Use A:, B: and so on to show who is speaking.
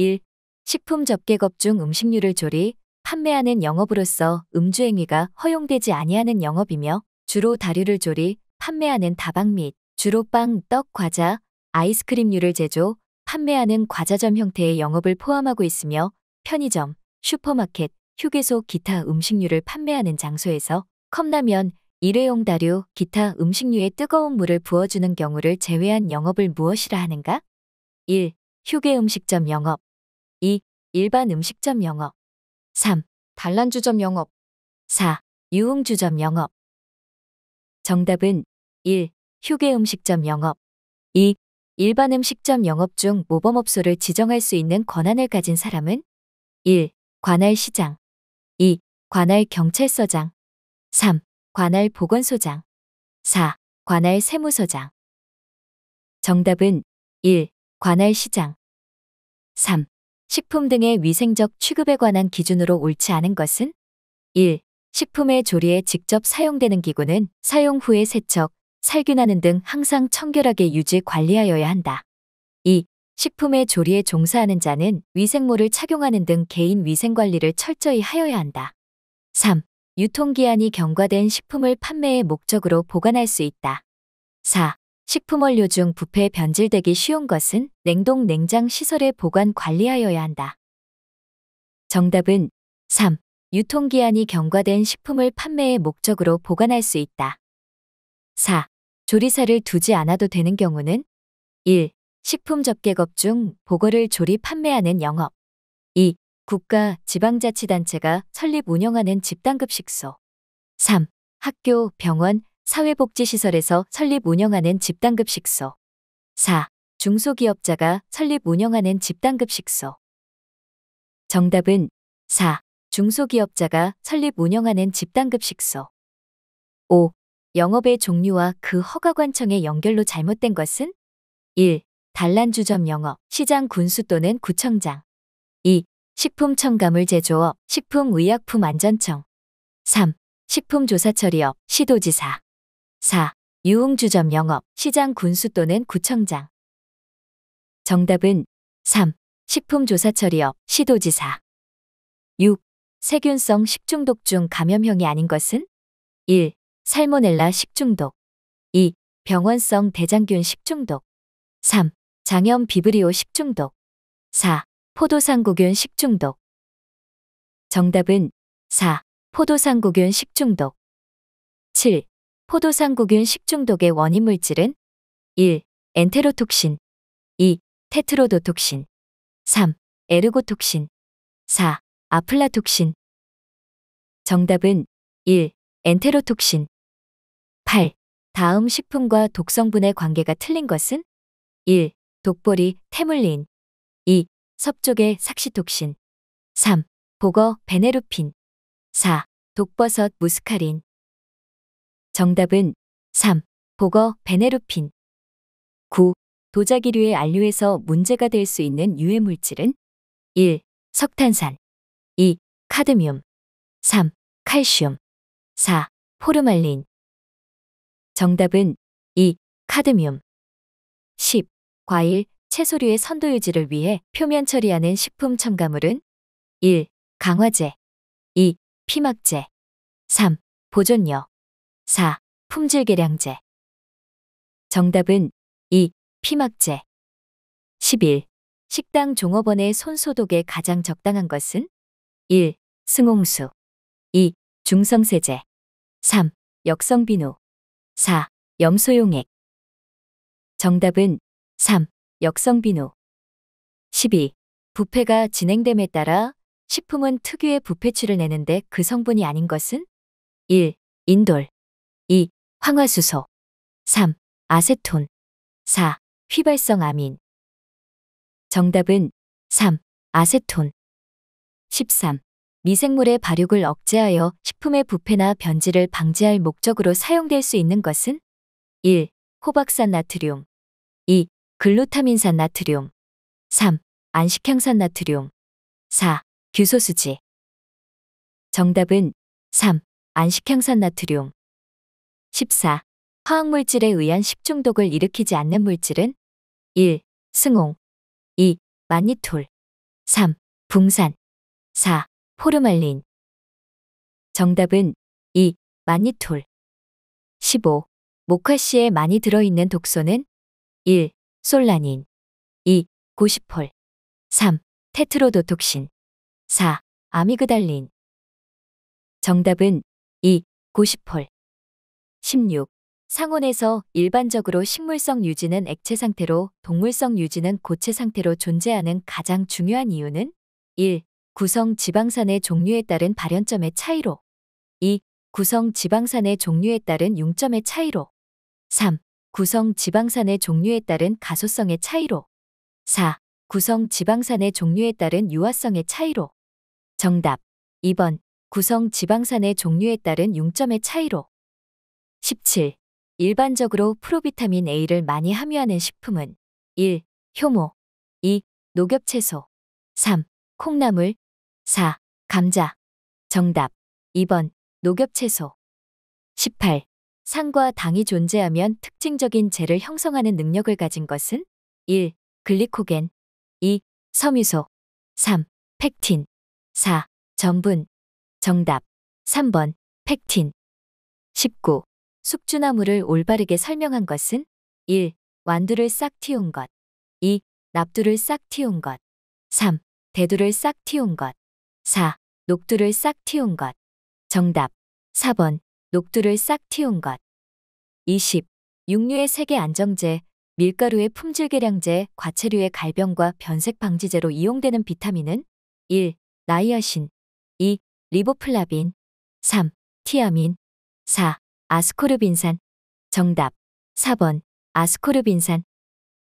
A: 1. 식품 접객업 중 음식류를 조리, 판매하는 영업으로서 음주 행위가 허용되지 아니하는 영업이며 주로 다류를 조리, 판매하는 다방 및 주로 빵, 떡, 과자, 아이스크림류를 제조, 판매하는 과자점 형태의 영업을 포함하고 있으며 편의점, 슈퍼마켓, 휴게소 기타 음식류를 판매하는 장소에서 컵라면, 일회용 다류, 기타 음식류에 뜨거운 물을 부어주는 경우를 제외한 영업을 무엇이라 하는가? 1. 휴게 음식점 영업 2. 일반 음식점 영업 3. 단란주점 영업 4. 유흥주점 영업 정답은 1. 휴게 음식점 영업 2. 일반 음식점 영업 중 모범업소를 지정할 수 있는 권한을 가진 사람은 1. 관할 시장 2. 관할 경찰서장 3. 관할 보건소장 4. 관할 세무서장 정답은 1. 관할 시장 3. 식품 등의 위생적 취급에 관한 기준으로 옳지 않은 것은 1. 식품의 조리에 직접 사용되는 기구는 사용 후에 세척, 살균하는 등 항상 청결하게 유지 관리하여야 한다. 2. 식품의 조리에 종사하는 자는 위생물을 착용하는 등 개인 위생관리를 철저히 하여야 한다. 3. 유통기한이 경과된 식품을 판매의 목적으로 보관할 수 있다. 4. 식품원료 중 부패 변질되기 쉬운 것은 냉동 냉장 시설의 보관 관리하여야 한다. 정답은 3. 유통기한이 경과된 식품을 판매의 목적으로 보관할 수 있다. 4. 조리사를 두지 않아도 되는 경우는 1. 식품 접객업 중 보거를 조리 판매하는 영업 2. 국가, 지방자치단체가 설립 운영하는 집단급식소 3. 학교, 병원, 사회복지시설에서 설립 운영하는 집단급식소. 4. 중소기업자가 설립 운영하는 집단급식소. 정답은 4. 중소기업자가 설립 운영하는 집단급식소. 5. 영업의 종류와 그 허가관청의 연결로 잘못된 것은? 1. 단란주점 영업, 시장 군수 또는 구청장. 2. 식품 첨가물 제조업, 식품의약품 안전청. 3. 식품조사처리업, 시도지사. 4. 유흥주점 영업, 시장 군수 또는 구청장. 정답은 3. 식품조사처리업, 시도지사. 6. 세균성 식중독 중 감염형이 아닌 것은? 1. 살모넬라 식중독. 2. 병원성 대장균 식중독. 3. 장염 비브리오 식중독. 4. 포도상구균 식중독. 정답은 4. 포도상구균 식중독. 7. 포도상구균 식중독의 원인 물질은 1. 엔테로톡신 2. 테트로도톡신 3. 에르고톡신 4. 아플라톡신 정답은 1. 엔테로톡신 8. 다음 식품과 독성분의 관계가 틀린 것은 1. 독보리, 테물린 2. 섭족의 삭시톡신 3. 보거, 베네루핀 4. 독버섯, 무스카린 정답은 3. 보거 베네루핀 9. 도자기류의 안료에서 문제가 될 수 있는 유해 물질은 1. 석탄산 2. 카드뮴 3. 칼슘 4. 포르말린 정답은 2. 카드뮴 10. 과일, 채소류의 선도 유지를 위해 표면 처리하는 식품 첨가물은 1. 강화제 2. 피막제 3. 보존력 4. 품질 개량제. 정답은 2. 피막제. 11. 식당 종업원의 손소독에 가장 적당한 것은 1. 승홍수 2. 중성세제 3. 역성비누 4. 염소용액 정답은 3. 역성비누 12. 부패가 진행됨에 따라 식품은 특유의 부패치를 내는데 그 성분이 아닌 것은 1. 인돌 2. 황화수소 3. 아세톤 4. 휘발성 아민 정답은 3. 아세톤 13. 미생물의 발육을 억제하여 식품의 부패나 변질을 방지할 목적으로 사용될 수 있는 것은 1. 호박산 나트륨 2. 글루타민산 나트륨 3. 안식향산 나트륨 4. 규소수지 정답은 3. 안식향산 나트륨 14. 화학물질에 의한 식중독을 일으키지 않는 물질은 1. 승홍 2. 마니톨 3. 붕산 4. 포르말린 정답은 2. 마니톨 15. 모카씨에 많이 들어있는 독소는 1. 솔라닌 2. 고시폴 3. 테트로도톡신 4. 아미그달린 정답은 2. 고시폴 16. 상온에서 일반적으로 식물성 유지는 액체 상태로 동물성 유지는 고체 상태로 존재하는 가장 중요한 이유는 1. 구성 지방산의 종류에 따른 발현점의 차이로 2. 구성 지방산의 종류에 따른 융점의 차이로 3. 구성 지방산의 종류에 따른 가소성의 차이로 4. 구성 지방산의 종류에 따른 유화성의 차이로 정답 2번 구성 지방산의 종류에 따른 융점의 차이로 17. 일반적으로 프로비타민 A를 많이 함유하는 식품은 1. 효모 2. 녹엽채소 3. 콩나물 4. 감자 정답 2번 녹엽채소 18. 산과 당이 존재하면 특징적인 재를 형성하는 능력을 가진 것은 1. 글리코겐 2. 섬유소 3. 펙틴 4. 전분 정답 3번 펙틴 19. 숙주나무를 올바르게 설명한 것은 1. 완두를 싹 틔운 것 2. 납두를 싹 틔운 것 3. 대두를 싹 틔운 것 4. 녹두를 싹 틔운 것 정답 4번 녹두를 싹 틔운 것 20. 육류의 세계 안정제, 밀가루의 품질 개량제, 과체류의 갈병과 변색 방지제로 이용되는 비타민은 1. 나이어신 2. 리보플라빈 3. 티아민 4. 아스코르빈산. 정답 4번 아스코르빈산.